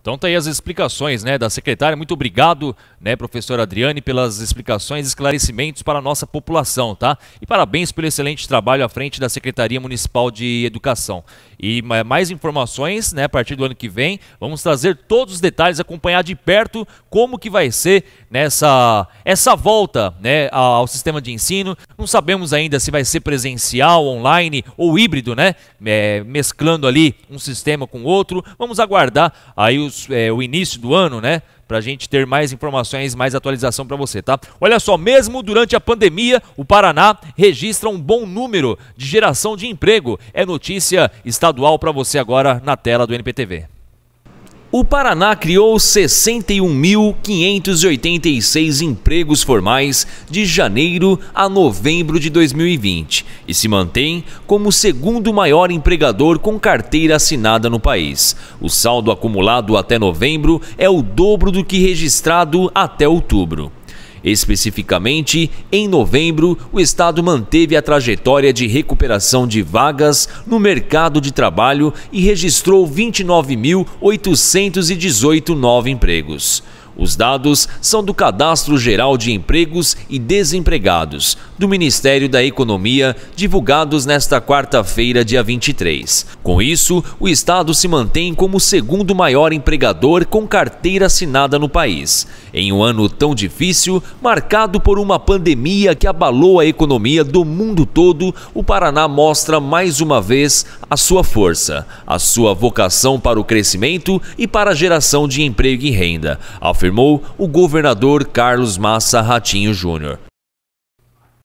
Então tá aí as explicações, né, da secretária. Muito obrigado, né, professora Adriane, pelas explicações e esclarecimentos para a nossa população, tá? E parabéns pelo excelente trabalho à frente da Secretaria Municipal de Educação. E mais informações, né, a partir do ano que vem, vamos trazer todos os detalhes, acompanhar de perto como que vai ser nessa né, essa volta, né, ao sistema de ensino. Não sabemos ainda se vai ser presencial, online ou híbrido, né, é, mesclando ali um sistema com outro. Vamos aguardar aí os os, é, o início do ano, né? Para a gente ter mais informações, mais atualização para você, tá? Olha só, mesmo durante a pandemia, o Paraná registra um bom número de geração de emprego. É notícia estadual para você agora na tela do NPTV. O Paraná criou 61.586 empregos formais de janeiro a novembro de 2020 e se mantém como o segundo maior empregador com carteira assinada no país. O saldo acumulado até novembro é o dobro do que registrado até outubro. Especificamente, em novembro, o Estado manteve a trajetória de recuperação de vagas no mercado de trabalho e registrou 29.818 novos empregos. Os dados são do Cadastro Geral de Empregos e Desempregados, do Ministério da Economia, divulgados nesta quarta-feira, dia 23. Com isso, o Estado se mantém como o segundo maior empregador com carteira assinada no país. Em um ano tão difícil, marcado por uma pandemia que abalou a economia do mundo todo, o Paraná mostra mais uma vez a sua força, a sua vocação para o crescimento e para a geração de emprego e renda. A afirmou o governador Carlos Massa Ratinho Júnior.